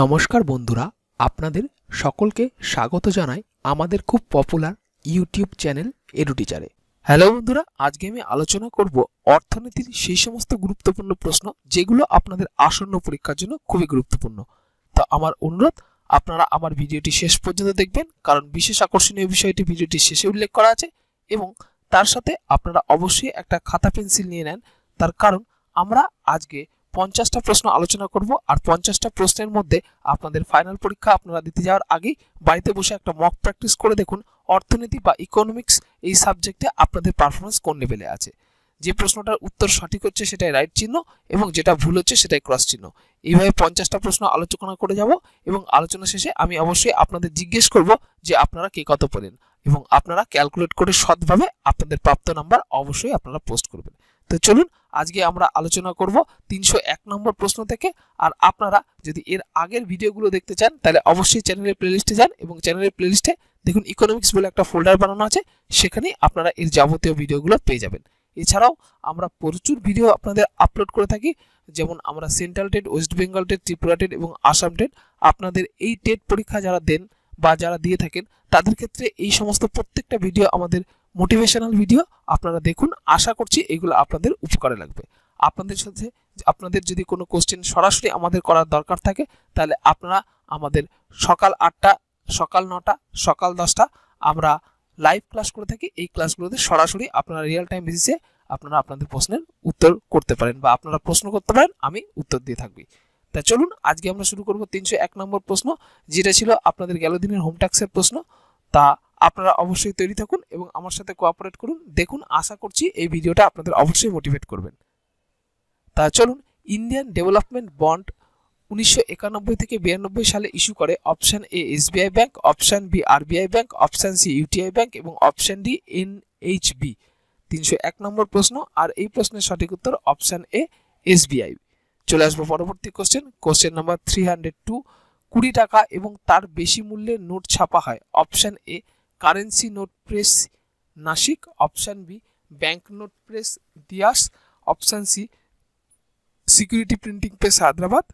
নমস্কার বন্ধুরা আপনাদের সকলকে স্বাগত জানাই আমাদের খুব পপুলার ইউটিউব চ্যানেল এডুটিচারে হ্যালো বন্ধুরা আজকে আমি আলোচনা করব অর্থনীতির সেই সমস্ত গুরুত্বপূর্ণ প্রশ্ন যেগুলো আপনাদের আসন্ন পরীক্ষার জন্য খুবই গুরুত্বপূর্ণ তো আমার অনুরোধ আপনারা আমার ভিডিওটি শেষ পর্যন্ত দেখবেন কারণ বিশেষ আকর্ষণীয় বিষয়টি ভিডিওটি শেষে উল্লেখ করা আছে এবং তার সাথে আপনারা অবশ্যই একটা খাতা পেন্সিল নিয়ে নেন তার কারণ আমরা আজকে পঞ্চাশটা প্রশ্ন আলোচনা করব আর পঞ্চাশটা প্রশ্নের মধ্যে আপনাদের ফাইনাল পরীক্ষা আপনারা দিতে যাওয়ার আগেই বাড়িতে বসে একটা মক প্র্যাকটিস করে দেখুন অর্থনীতি বা ইকোনমিক্স এই সাবজেক্টে আপনাদের পারফরমেন্স কোন লেভেলে আছে যে প্রশ্নটার উত্তর সঠিক হচ্ছে সেটাই রাইট চিহ্ন এবং যেটা ভুল হচ্ছে সেটাই ক্রস চিহ্ন এইভাবে পঞ্চাশটা প্রশ্ন আলোচনা করে যাব এবং আলোচনা শেষে আমি অবশ্যই আপনাদের জিজ্ঞেস করব যে আপনারা কে কত পড়েন এবং আপনারা ক্যালকুলেট করে সৎভাবে আপনাদের প্রাপ্ত নাম্বার অবশ্যই আপনারা পোস্ট করবেন তো চলুন আজকে আমরা আলোচনা করব তিনশো এক নম্বর প্রশ্ন থেকে আর আপনারা যদি এর আগের ভিডিওগুলো দেখতে চান তাহলে অবশ্যই চ্যানেলের প্লেলিস্টে যান এবং চ্যানেলের প্লেলিস্টে দেখুন ইকোনমিক্স বলে একটা ফোল্ডার বানানো আছে সেখানেই আপনারা এর যাবতীয় ভিডিওগুলো পেয়ে যাবেন এছাড়াও আমরা প্রচুর ভিডিও আপনাদের আপলোড করে থাকি যেমন আমরা central TET West Bengal TET Tripura TET এবং আসাম টেট আপনাদের এই টেট পরীক্ষা যারা দেন বা যারা দিয়ে থাকেন তাদের ক্ষেত্রে এই সমস্ত প্রত্যেকটা ভিডিও আমাদের মোটিভেশনাল ভিডিও আপনারা দেখুন আশা করছি এগুলো আপনাদের উপকারে লাগবে আপনাদের সাথে আপনাদের যদি কোনো কোশ্চেন সরাসরি আমাদের করার দরকার থাকে তাহলে আপনারা আমাদের সকাল আটটা সকাল নটা সকাল দশটা আমরা লাইভ ক্লাস করে থাকি এই ক্লাসগুলোতে সরাসরি আপনারা রিয়েল টাইম বেসিসে আপনারা আপনাদের প্রশ্নের উত্তর করতে পারেন বা আপনারা প্রশ্ন করতে পারেন আমি উত্তর দিয়ে থাকবি তা চলুন আজকে আমরা শুরু করব তিনশো এক নম্বর প্রশ্ন যেটা ছিল আপনাদের গেল দিনের হোম ট্যাক্সের প্রশ্ন তা আপনারা অবশ্যই তৈরি থাকুন এবং আমার সাথে কোঅপারেট করুন দেখুন আশা করছি এই ভিডিওটা আপনাদের অবশ্যই মোটিভেট করবেন তা চলুন ইন্ডিয়ান ডেভেলপমেন্ট বন্ড উনিশশো একানব্বই থেকে বিরানব্বই সালে ইস্যু করে option A SBI bank option B RBI bank option C UTI bank এবং option D N H B তিনশো এক নম্বর প্রশ্ন আর এই প্রশ্নের সঠিক উত্তর অপশান এ এসবিআই চলে আসবো পরবর্তী question question number three hundred two কুড়ি টাকা এবং তার বেশি মূল্যের নোট ছাপা হয় option A currency note press Nashik option B bank note press Dewas option C security printing press Hyderabad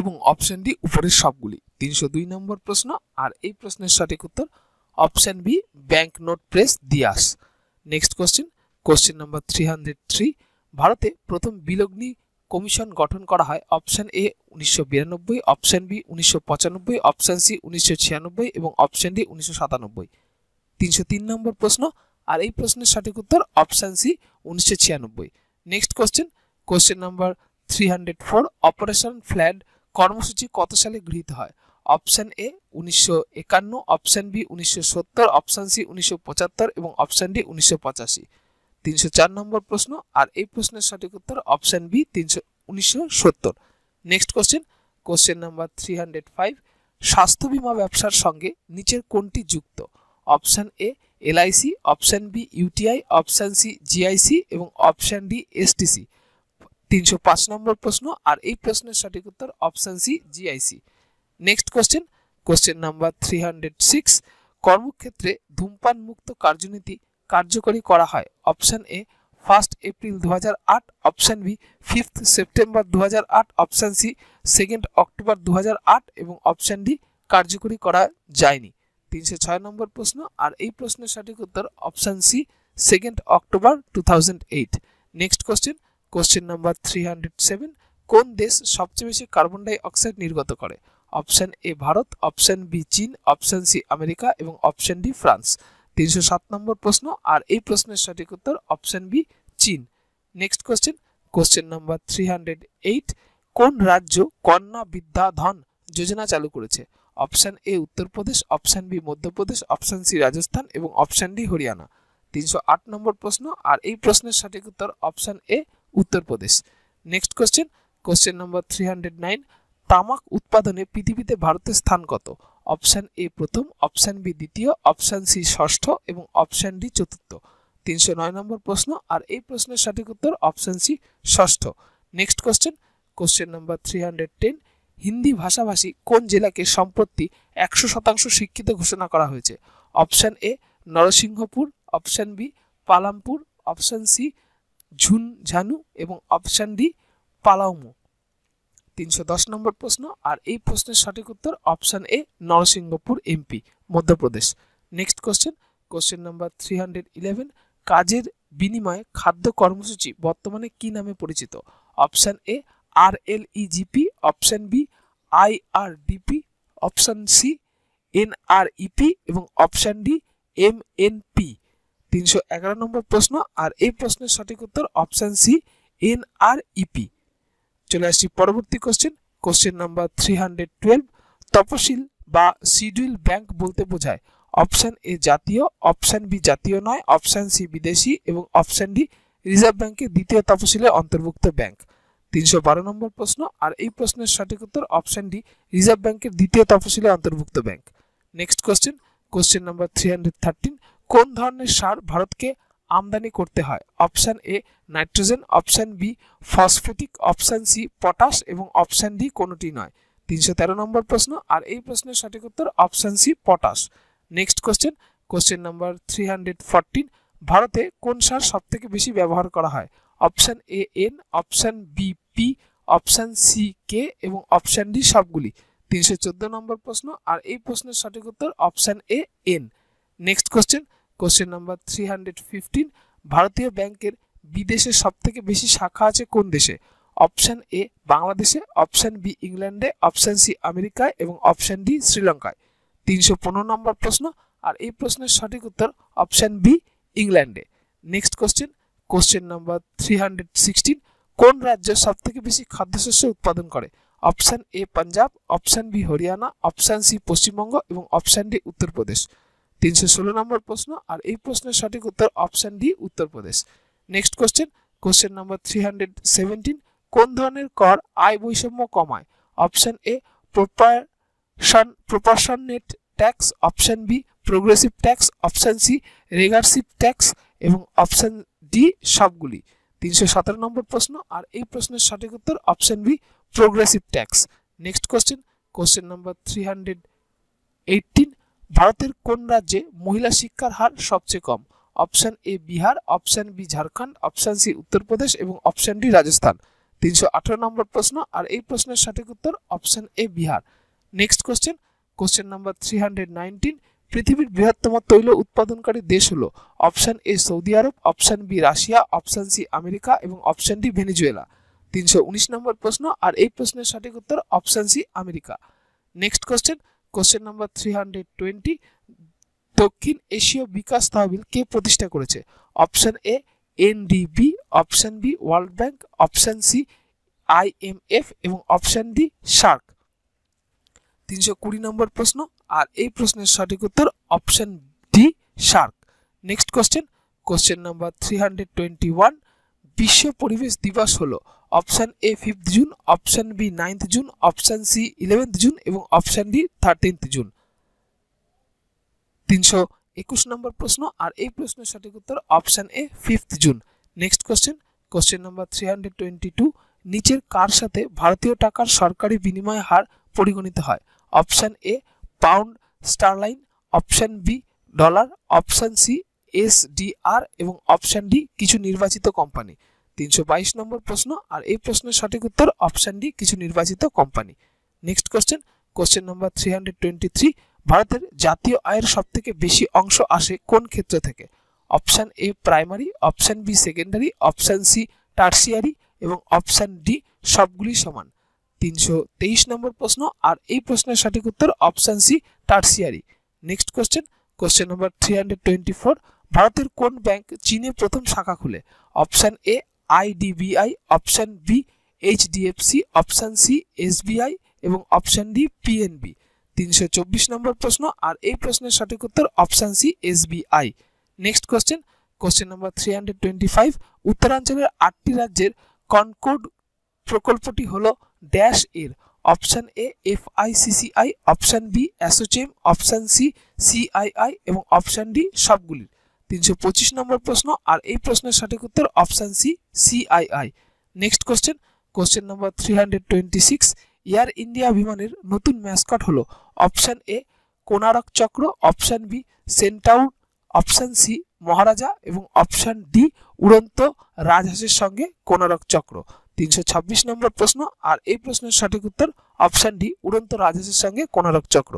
এবং অপশান ডি উপরের সবগুলি তিনশো দুই নম্বর প্রশ্ন আর এই প্রশ্নের সঠিক উত্তর option B bank note press Dewas next question question number three hundred three ভারতে প্রথম বিলগ্নি কমিশন গঠন করা হয় অপশান এ উনিশশো বিরানব্বই অপশান বি উনিশশো পঁচানব্বই অপশান সি উনিশশো ছিয়ানব্বই এবং অপশান ডি উনিশশো সাতানব্বই তিনশো তিন নম্বর প্রশ্ন আর এই প্রশ্নের সঠিক উত্তর অপশান সি উনিশশো ছিয়ানব্বই next question question number three hundred four operation flood কর্মসূচি কত সালে গৃহীত হয় অপশান এ উনিশশো একান্ন অপশান বি উনিশশো সত্তর অপশান সি উনিশশো পঁচাত্তর এবং অপশান ডি উনিশশো পঁচাশি তিনশো চার নম্বর প্রশ্ন আর এই প্রশ্নের সঠিক উত্তর অপশন বি তিনশো উনিশশো সত্তর next question question number three hundred five স্বাস্থ্য বিমা ব্যবসার সঙ্গে নিচের কোনটি যুক্ত option A LIC option B UTI option C GIC এবং অপশান ডি এসটিসি তিনশো পাঁচ নম্বর প্রশ্ন আর এই প্রশ্নের সঠিক উত্তর option C GIC next question question number three hundred six কর্মক্ষেত্রে ধূমপান মুক্ত কার্যনীতি কার্যকরী করা হয় অপশান এ ফার্স্ট এপ্রিল দু অপশন বি ফিফথ সেপ্টেম্বর দু অপশন সি সেকেন্ড অক্টোবর দু এবং অপশন ডি কার্যকরী করা যায়নি তিনশো ছয় নম্বর প্রশ্ন আর এই প্রশ্নের সঠিক উত্তর option C second October to next question question number three কোন দেশ সবচেয়ে বেশি কার্বন ডাই অক্সাইড নির্গত করে option A Bharat option B চীন অপশন সি আমেরিকা এবং অপশন ডি ফ্রান্স তিনশো সাত নম্বর প্রশ্ন আর এই প্রশ্নের সঠিক উত্তর অপশন বি চীন next question question number three hundred eight কোন রাজ্য কন্যা বিদ্যাধন যোজনা চালু করেছে option A Uttar Pradesh option B Madhya Pradesh option C Rajasthan এবং অপশান ডি হরিয়ানা তিনশো আট নম্বর প্রশ্ন আর এই প্রশ্নের সঠিক উত্তর option A Uttar Pradesh next question question number three hundred nine তামাক উৎপাদনে পৃথিবীতে ভারতের স্থান কত অপশান এ প্রথম অপশান বি দ্বিতীয় অপশান সি ষষ্ঠ এবং অপশান ডি চতুর্থ তিনশো নয় নম্বর প্রশ্ন আর এই প্রশ্নের সঠিক উত্তর অপশান সি ষষ্ঠ next question question number three hundred ten Hindi ভাষাভাষী কোন জেলাকে সম্প্রতি একশো শতাংশ শিক্ষিত ঘোষণা করা হয়েছে option A Narsinghpur option B Palampur option C Jhunjhunu এবং অপশান ডি পালাউমু তিনশো দশ নম্বর প্রশ্ন আর এই প্রশ্নের সঠিক উত্তর option A Narsinghpur MP Madhya Pradesh next question question number three hundred eleven কাজের বিনিময়ে খাদ্য কর্মসূচি বর্তমানে কি নামে পরিচিত option A R L EGP option B IRDP option C NREP এবং option D M N P তিনশো এগারো নম্বর প্রশ্ন আর এই প্রশ্নের সঠিক উত্তর অপশান সি এনআরইপি চলে আসছি পরবর্তী question question number three hundred twelve তপশিল বা সিডিউল ব্যাংক বলতে বোঝায় অপশান এ জাতীয় অপশান বি জাতীয় নয় অপশান সি বিদেশি এবং অপশান ডি রিজার্ভ ব্যাংকের দ্বিতীয় তপশিলে অন্তর্ভুক্ত ব্যাংক তিনশো বারো নম্বর প্রশ্ন আর এই প্রশ্নের সঠিক উত্তর অপশান ডি রিজার্ভ ব্যাংকের দ্বিতীয় তফসিলে অন্তর্ভুক্ত bank next question question number three hundred thirteen কোন ধরনের সার ভারতকে আমদানি করতে হয় option A nitrogen option B phosphatic option C potash এবং অপশান ডি কোনোটি নয় তিনশো তেরো নম্বর প্রশ্ন আর এই প্রশ্নের সঠিক উত্তর option C potash next question question number three hundred fourteen ভারতে কোন সার সব থেকে বেশি ব্যবহার করা হয় option A N option B P option C K এবং অপশান ডি সবগুলি তিনশো চোদ্দ নম্বর প্রশ্ন আর এই প্রশ্নের সঠিক উত্তর option A N next question question number three hundred fifteen ভারতীয় ব্যাংকের বিদেশে সবথেকে বেশি শাখা আছে কোন দেশে অপশান এ বাংলাদেশে অপশান বি ইংল্যান্ডে অপশান সি আমেরিকায় এবং অপশান ডি শ্রীলঙ্কায় তিনশো পনেরো নম্বর প্রশ্ন আর এই প্রশ্নের সঠিক উত্তর অপশান বি ইংল্যান্ডে next question question number three hundred sixteen কোন রাজ্য সবথেকে বেশি খাদ্যশস্য উৎপাদন করে option A Punjab option B Haryana option C Paschimbanga এবং অপশান ডি উত্তরপ্রদেশ তিনশো ষোলো নম্বর প্রশ্ন আর এই প্রশ্নের সঠিক উত্তর option D Uttar Pradesh next question question number three hundred seventeen কোন ধরনের কর আয় বৈষম্য কমায় option A proportion proportionate tax option B progressive tax option C regressive tax এবং অপশান ডি সবগুলি তিনশো সতেরো নম্বর প্রশ্ন আর এই প্রশ্নের সঠিক উত্তর option B progressive tax next question question number three hundred eighteen ভারতের কোন রাজ্যে মহিলা শিক্ষার হার সবচেয়ে কম option A Bihar option B Jharkhand option C Uttar Pradesh এবং অপশান ডি রাজস্থান তিনশো আঠারো নম্বর প্রশ্ন আর এই প্রশ্নের সঠিক উত্তর option A Bihar next question question number three hundred nineteen পৃথিবীর বৃহত্তম তৈল উৎপাদনকারী দেশ হলো option A Saudi Arab option B Russia option C America এবং অপশান ডি ভেনিজুয়েলা তিনশো উনিশ নম্বর প্রশ্ন আর এই প্রশ্নের সঠিক উত্তর option C America next question question number three hundred twenty দক্ষিণ এশীয় বিকাশ তহবিল কে প্রতিষ্ঠা করেছে option A NDB option B world bank option C IMF এবং অপশন ডি সার্ক তিনশো কুড়ি নম্বর প্রশ্ন আর এই প্রশ্নের সঠিক উত্তর option D SAARC next question question number three hundred twenty one বিশ্ব পরিবেশ দিবস হলো option A fifth June option B ninth June option C eleventh June এবং অপশান ডি থার্টিন্থ জুন তিনশো একুশ নম্বর প্রশ্ন আর এই প্রশ্নের সঠিক উত্তর option A fifth June next question question number three hundred twenty two নিচের কার সাথে ভারতীয় টাকার সরকারি বিনিময় হার পরিগণিত হয় option A pound sterling option B dollar option C S D R এবং অপশান ডি কিছু নির্বাচিত কোম্পানি তিনশো বাইশ নম্বর প্রশ্ন আর এই প্রশ্নের সঠিক উত্তর অপশন ডি কিছু নির্বাচিত company next question question number three hundred twenty three ভারতের জাতীয় আয়ের সবথেকে বেশি অংশ আসে কোন ক্ষেত্র থেকে option A primary option B secondary option C tertiary এবং অপশান ডি সবগুলি সমান তিনশো তেইশ নম্বর প্রশ্ন আর এই প্রশ্নের সঠিক উত্তর option C tertiary next question question number three hundred twenty four ভারতের কোন ব্যাংক চীনে প্রথম শাখা খুলে option A IDBI option B HDFC option C SBI এবং অপশান ডি পিএনবি তিনশো চব্বিশ নম্বর প্রশ্ন আর এই প্রশ্নের সঠিক উত্তর option C SBI next question question number three hundred twenty five উত্তরাঞ্চলের আটটি রাজ্যের কনকোড প্রকল্পটি হল ড্যাশ এর option A F I ICCI option B অ্যাসোচেম option C CII এবং অপশান ডি সবগুলির তিনশো পঁচিশ নম্বর প্রশ্ন আর এই প্রশ্নের সঠিক উত্তর option C CII next question question number three hundred twenty six Air India বিমানের নতুন ম্যাসকট হলো option A Konark Chakra option B সেন্টাউন অপশান সি মহারাজা এবং অপশান ডি উড়ন্ত রাজহাঁসের সঙ্গে কোনারক চক্র তিনশো ছাব্বিশ নম্বর প্রশ্ন আর এই প্রশ্নের সঠিক উত্তর অপশান ডি উড়ন্ত রাজহাঁসের সঙ্গে Konark Chakra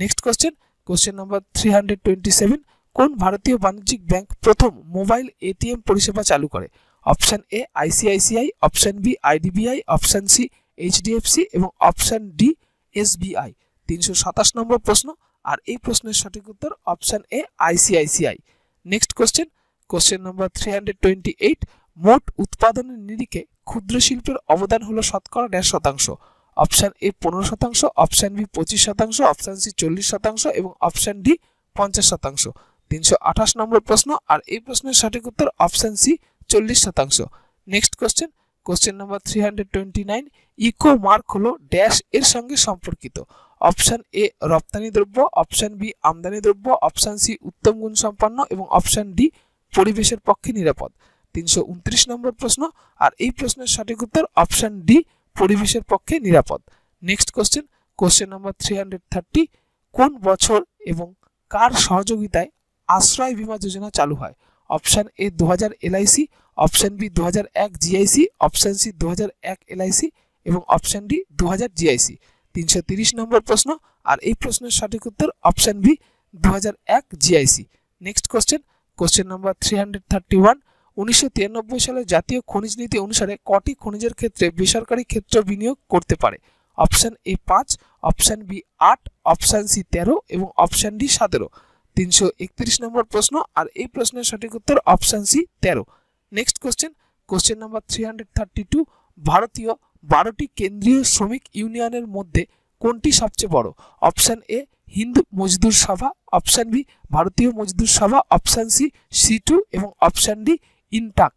next question question number three hundred twenty seven কোন ভারতীয় বাণিজ্যিক ব্যাংক প্রথম মোবাইল এটিএম পরিষেবা চালু করে option A ICICI option B IDBI option C HDFC এবং অপশন ডি এসবিআই তিনশো সাতাশ নম্বর প্রশ্ন আর এই প্রশ্নের সঠিক উত্তর option A ICICI next question question number three hundred twenty eight মোট উৎপাদনের নিরিখে ক্ষুদ্র শিল্পের অবদান হলো শতকরা দেড় শতাংশ অপশান এ পনেরো শতাংশ অপশান বি পঁচিশ শতাংশ অপশান সি চল্লিশ শতাংশ এবং অপশান ডি পঞ্চাশ শতাংশ তিনশো আঠাশ নম্বর প্রশ্ন আর এই প্রশ্নের সঠিক উত্তর অপশন সি চল্লিশ শতাংশ next question question number three hundred twenty nine eco mark হলো ড্যাশ এর সঙ্গে সম্পর্কিত অপশান এ রপ্তানি দ্রব্য অপশন বি আমদানি দ্রব্য অপশন সি উত্তম গুণ সম্পন্ন এবং অপশান ডি পরিবেশের পক্ষে নিরাপদ তিনশো উনত্রিশ নম্বর প্রশ্ন আর এই প্রশ্নের সঠিক উত্তর অপশন ডি পরিবেশের পক্ষে নিরাপদ next question question number three hundred thirty কোন বছর এবং কার সহযোগিতায় আশ্রয় বীমা যোজনা চালু হয় অপশান এ দু হাজার এলআইসি অপশান বি দু হাজার এক জিআইসি অপশান সি দু হাজার এক এলআইসি এবং অপশান ডি দু হাজার জিআইসি তিনশো তিরিশ নম্বর প্রশ্ন আর এই প্রশ্নের সঠিক উত্তর অপশান বি দু হাজার এক GIC next question question number three hundred thirty one উনিশশো তিরানব্বই সালে জাতীয় খনিজ নীতি অনুসারে কটি খনিজের ক্ষেত্রে বেসরকারি ক্ষেত্র বিনিয়োগ করতে পারে অপশান এ পাঁচ অপশান বি আট অপশান সি তেরো এবং অপশান ডি সতেরো তিনশো একত্রিশ নম্বর প্রশ্ন আর এই প্রশ্নের সঠিক উত্তর অপশান সি তেরো next question question number three hundred thirty two ভারতীয় বারোটি কেন্দ্রীয় শ্রমিক ইউনিয়নের মধ্যে কোনটি সবচেয়ে বড় অপশান এ হিন্দু মজদুর Sabha option B Bharatiya Mazdoor Sabha option C CITU এবং অপশান ডি ইনটাক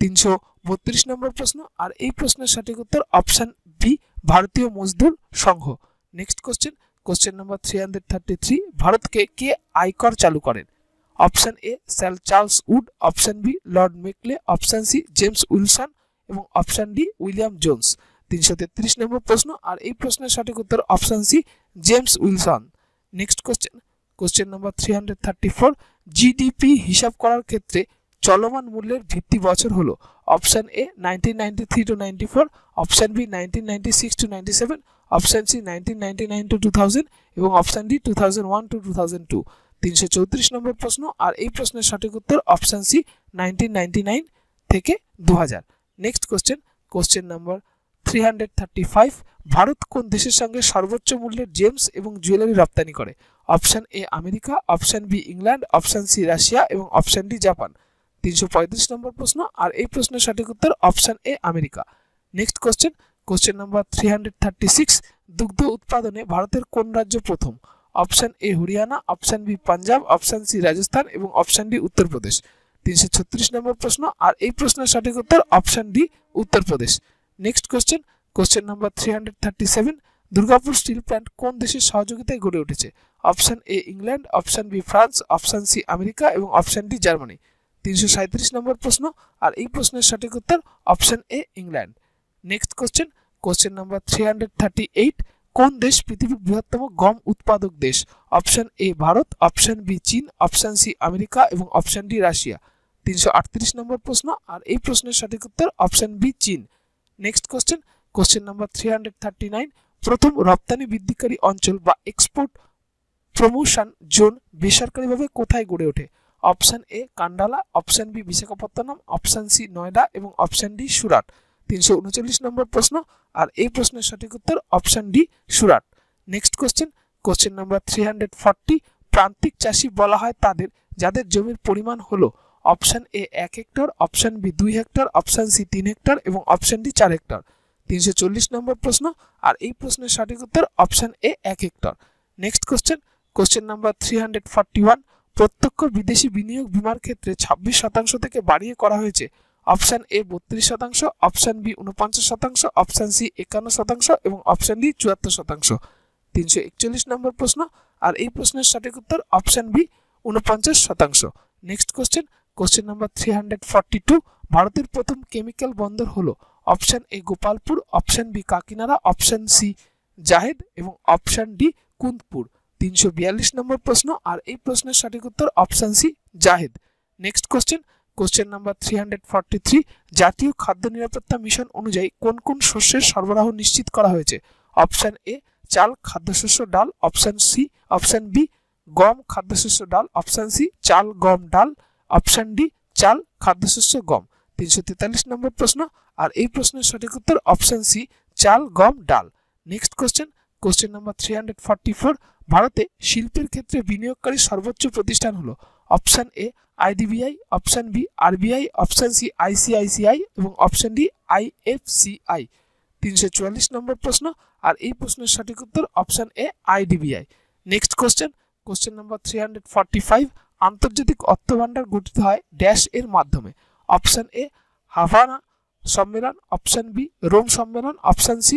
তিনশো বত্রিশ নম্বর প্রশ্ন আর এই প্রশ্নের সঠিক উত্তর option B Bharatiya Mazdoor Sangh next question question number three hundred thirty three ভারতকে কে আয়কর চালু করেন option A sir Charles Wood option B Lord Macaulay option C James Wilson এবং অপশান ডি উইলিয়াম জোন্স তিনশো তেত্রিশ নম্বর প্রশ্ন আর এই প্রশ্নের সঠিক উত্তর option C James Wilson next question question number three hundred thirty four GDP হিসাব করার ক্ষেত্রে চলমান মূল্যের ভিত্তি বছর হলো option A nineteen ninety three to ninety four option B nineteen ninety six to ninety seven option C nineteen ninety nine to two thousand এবং option D two thousand one to two thousand two তিনশো চৌত্রিশ নম্বর প্রশ্ন আর এই প্রশ্নের সঠিক উত্তর option C nineteen ninety nine থেকে দু হাজার next question question number three hundred thirty five ভারত কোন দেশের সঙ্গে সর্বোচ্চ মূল্যের জেমস এবং জুয়েলারি রপ্তানি করে option A America option B England option C Russia এবং অপশান ডি জাপান তিনশো পঁয়ত্রিশ নম্বর প্রশ্ন আর এই প্রশ্নের সঠিক উত্তর option A America next question question number three hundred thirty six দুগ্ধ উৎপাদনে ভারতের কোন রাজ্য প্রথম option A Haryana option B Punjab option C Rajasthan এবং অপশন ডি উত্তরপ্রদেশ তিনশো ছত্রিশ নম্বর প্রশ্ন আর এই প্রশ্নের সঠিক উত্তর option D Uttar Pradesh next question question number three hundred thirty seven Durgapur steel plant কোন দেশের সহযোগিতায় গড়ে উঠেছে option A England option B France option C America এবং অপশন ডি জার্মানি তিনশো সাঁত্রিশ নম্বর প্রশ্ন আর এই প্রশ্নের সঠিক উত্তর option A England next question question number three hundred thirty eight কোন দেশ পৃথিবীর বৃহত্তম গম উৎপাদক দেশ option A Bharat option B চীন অপশন সি আমেরিকা এবং অপশন ডি রাশিয়া তিনশো আটত্রিশ নম্বর প্রশ্ন আর এই প্রশ্নের সঠিক উত্তর অপশন বি চীন next question question number three hundred thirty nine প্রথম রপ্তানি বৃদ্ধিকারী অঞ্চল বা এক্সপোর্ট প্রমোশন জোন বেসরকারিভাবে কোথায় গড়ে ওঠে option A Kandla option B Visakhapatnam option C Noida এবং অপশান ডি সুরাট তিনশো উনচল্লিশ নম্বর প্রশ্ন আর এই প্রশ্নের সঠিক উত্তর option D Surat next question question number three hundred forty প্রান্তিক চাষি বলা হয় তাদের যাদের জমির পরিমাণ হলো অপশান এ এক হেক্টর অপশান বি দুই হেক্টর অপশান সি তিন হেক্টর এবং অপশান ডি চার হেক্টর তিনশো চল্লিশ নম্বর প্রশ্ন আর এই প্রশ্নের সঠিক উত্তর অপশান এ এক hectare next question question number three hundred forty one প্রত্যক্ষ বিদেশি বিনিয়োগ বিমার ক্ষেত্রে ছাব্বিশ শতাংশ থেকে বাড়িয়ে করা হয়েছে অপশান এ বত্রিশ শতাংশ অপশান বি উনপঞ্চাশ শতাংশ অপশান সি একান্ন শতাংশ এবং অপশান ডি চুয়াত্তর শতাংশ তিনশো একচল্লিশ নম্বর প্রশ্ন আর এই প্রশ্নের সঠিক উত্তর অপশান বি উনপঞ্চাশ শতাংশ next question question number three hundred forty two ভারতের প্রথম কেমিক্যাল বন্দর হলো option A Gopalpur option B Kakinada option C জাহেদ এবং অপশান ডি কুন্দপুর তিনশো বিয়াল্লিশ নম্বর প্রশ্ন আর এই প্রশ্নের সঠিক উত্তর অপশান সি জাহেদ next question question number three hundred forty three জাতীয় খাদ্য নিরাপত্তা মিশন অনুযায়ী কোন কোন শস্যের সরবরাহ নিশ্চিত করা হয়েছে অপশান এ চাল খাদ্যশস্য ডাল অপশান সি অপশান বি গম খাদ্যশস্য ডাল অপশান সি চাল গম ডাল অপশান ডি চাল খাদ্যশস্য গম তিনশো তেতাল্লিশ নম্বর প্রশ্ন আর এই প্রশ্নের সঠিক উত্তর অপশান সি চাল গম ডাল next question question number three hundred forty four ভারতে শিল্পের ক্ষেত্রে বিনিয়োগকারী সর্বোচ্চ প্রতিষ্ঠান হলো option A IDBI option B RBI option C ICICI এবং অপশান ডি আইএফসিআই তিনশো চুয়াল্লিশ নম্বর প্রশ্ন আর এই প্রশ্নের সঠিক উত্তর option A IDBI next question question number three hundred forty five আন্তর্জাতিক অর্থভাণ্ডার গঠিত হয় ড্যাশ এর মাধ্যমে অপশান এ হাভানা সম্মেলন অপশান বি রোম সম্মেলন অপশান সি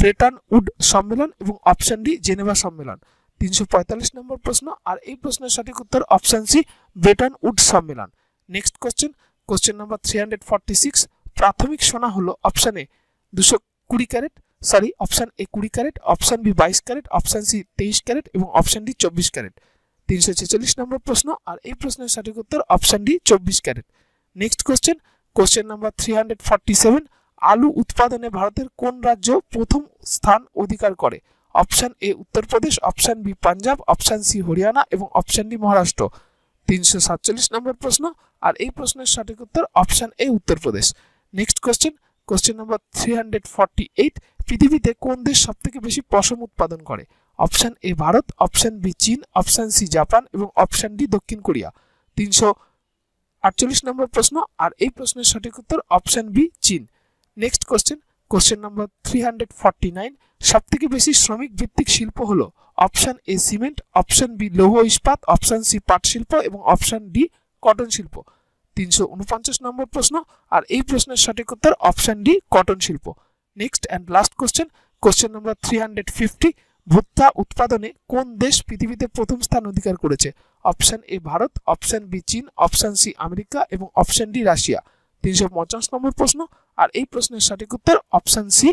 ব্রেটান উড সম্মেলন এবং অপশন ডি জেনেভা সম্মেলন তিনশো পঁয়তাল্লিশ নম্বর প্রশ্ন আর এই প্রশ্নের সঠিক উত্তর অপশন সি ব্রেটান উড সম্মেলন next question question number three hundred forty six প্রাথমিক সোনা হলো অপশন এ দুশো কুড়ি ক্যারেট সরি অপশান এ কুড়ি ক্যারেট অপশান বি বাইশ ক্যারেট অপশন সি তেইশ ক্যারেট এবং অপশন ডি চব্বিশ ক্যারেট তিনশো ছেচল্লিশ নম্বর প্রশ্ন আর এই প্রশ্নের সঠিক উত্তর অপশন ডি চব্বিশ carat next question question number three hundred forty seven আলু উৎপাদনে ভারতের কোন রাজ্য প্রথম স্থান অধিকার করে option A Uttar Pradesh option B Punjab option C Haryana এবং অপশান ডি মহারাষ্ট্র তিনশো সাতচল্লিশ নম্বর প্রশ্ন আর এই প্রশ্নের সঠিক উত্তর option A Uttar Pradesh next question question number three hundred forty eight পৃথিবীতে কোন দেশ সবথেকে বেশি পশম উৎপাদন করে option A Bharat option B চীন অপশান সি জাপান এবং অপশান ডি দক্ষিণ কোরিয়া তিনশো আটচল্লিশ নম্বর প্রশ্ন আর এই প্রশ্নের সঠিক উত্তর অপশান বি চীন next question question number three hundred nine সব থেকে বেশি শ্রমিক ভিত্তিক শিল্প হলো option A cement option B লৌহ ইস্পাত অপশান সি পাট শিল্প এবং অপশান ডি কটন শিল্প তিনশো উনপঞ্চাশ নম্বর প্রশ্ন আর এই প্রশ্নের সঠিক উত্তর অপশান ডি কটন শিল্প next and last question question number three hundred fifty ভুট্টা উৎপাদনে কোন দেশ পৃথিবীতে প্রথম স্থান অধিকার করেছে option A Bharat option B চীন অপশান সি আমেরিকা এবং অপশান ডি রাশিয়া তিনশো পঞ্চাশ নম্বর প্রশ্ন আর এই প্রশ্নের সঠিক উত্তর অপশান সি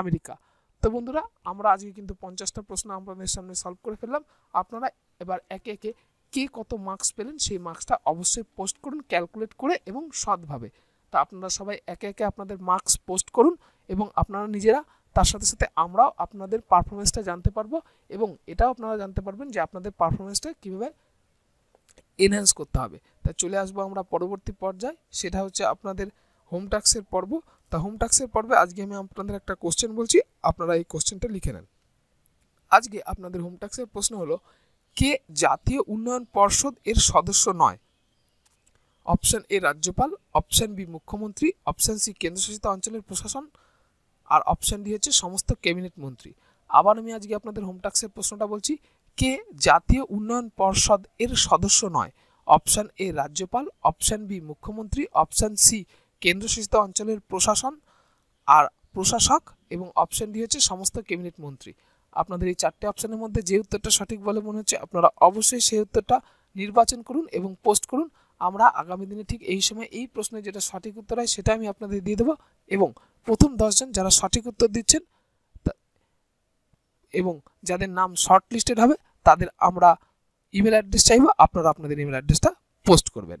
আমেরিকা তো বন্ধুরা আমরা আজকে কিন্তু পঞ্চাশটা প্রশ্ন আমাদের সামনে সলভ করে ফেললাম আপনারা এবার একে একে কে কত মার্কস পেলেন সেই মার্কসটা অবশ্যই পোস্ট করুন ক্যালকুলেট করে এবং সৎভাবে তা আপনারা সবাই একে একে আপনাদের মার্কস পোস্ট করুন এবং আপনারা নিজেরা তার সাথে সাথে আমরাও আপনাদের পারফরমেন্সটা জানতে পারবো এবং এটাও আপনারা জানতে পারবেন যে আপনাদের পারফরমেন্সটা কীভাবে এনহ্যান্স করতে হবে তা চলে আসবো আমরা পরবর্তী পর্যায়ে সেটা হচ্ছে আপনাদের হোম পর্ব তা হোম পর্বে আজকে আমি আপনাদের একটা কোশ্চেন বলছি আপনারা এই কোশ্চেনটা লিখে নেন আজকে আপনাদের হোম ট্যাক্সের প্রশ্ন হলো কে জাতীয় উন্নয়ন পর্ষদ এর সদস্য নয় অপশান এ রাজ্যপাল অপশান বি মুখ্যমন্ত্রী অপশান সি কেন্দ্রশাসিত অঞ্চলের প্রশাসন আর অপশান ডি হচ্ছে সমস্ত ক্যাবিনেট মন্ত্রী আবার আমি আজকে আপনাদের হোম ট্যাক্সের প্রশ্নটা বলছি কে জাতীয় উন্নয়ন পর্ষদ এর সদস্য নয় অপশান এ রাজ্যপাল অপশান বি মুখ্যমন্ত্রী অপশান সি কেন্দ্রশাসিত অঞ্চলের প্রশাসন আর প্রশাসক এবং অপশন ডি হচ্ছে সমস্ত ক্যাবিনেট মন্ত্রী আপনাদের এই চারটে অপশনের মধ্যে যে উত্তরটা সঠিক বলে মনে হচ্ছে আপনারা অবশ্যই সেই উত্তরটা নির্বাচন করুন এবং পোস্ট করুন আমরা আগামী দিনে ঠিক এই সময় এই প্রশ্নে যেটা সঠিক উত্তর হয় সেটা আমি আপনাদের দিয়ে দেবো এবং প্রথম দশজন যারা সঠিক উত্তর দিচ্ছেন এবং যাদের নাম শর্ট লিস্টেড হবে তাদের আমরা ইমেল অ্যাড্রেস চাইবো আপনারা আপনাদের ইমেল অ্যাড্রেসটা পোস্ট করবেন